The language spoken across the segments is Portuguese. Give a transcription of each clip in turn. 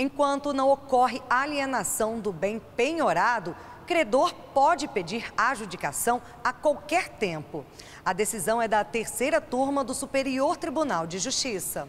Enquanto não ocorre alienação do bem penhorado, credor pode pedir adjudicação a qualquer tempo. A decisão é da terceira turma do Superior Tribunal de Justiça.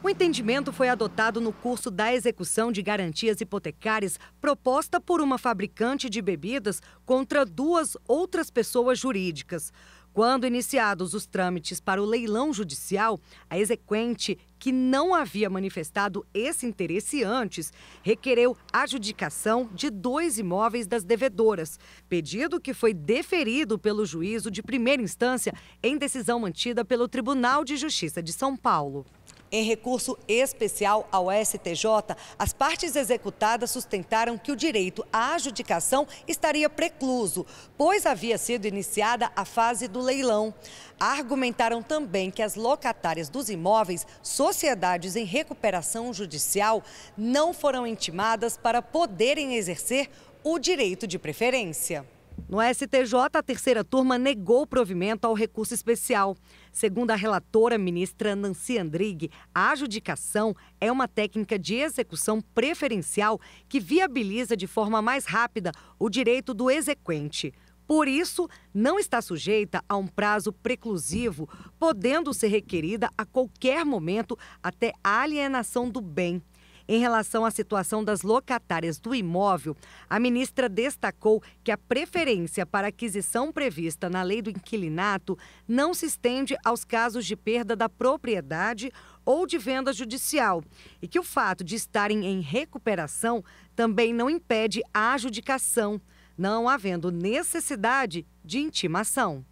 O entendimento foi adotado no curso da execução de garantias hipotecárias proposta por uma fabricante de bebidas contra duas outras pessoas jurídicas. Quando iniciados os trâmites para o leilão judicial, a exequente, que não havia manifestado esse interesse antes, requereu adjudicação de dois imóveis das devedoras, pedido que foi deferido pelo juízo de primeira instância em decisão mantida pelo Tribunal de Justiça de São Paulo. Em recurso especial ao STJ, as partes executadas sustentaram que o direito à adjudicação estaria precluso, pois havia sido iniciada a fase do leilão. Argumentaram também que as locatárias dos imóveis, sociedades em recuperação judicial, não foram intimadas para poderem exercer o direito de preferência. No STJ, a terceira turma negou provimento ao recurso especial. Segundo a relatora ministra Nancy Andrighi, a adjudicação é uma técnica de execução preferencial que viabiliza de forma mais rápida o direito do exequente. Por isso, não está sujeita a um prazo preclusivo, podendo ser requerida a qualquer momento até a alienação do bem. Em relação à situação das locatárias do imóvel, a ministra destacou que a preferência para aquisição prevista na lei do inquilinato não se estende aos casos de perda da propriedade ou de venda judicial e que o fato de estarem em recuperação também não impede a adjudicação, não havendo necessidade de intimação.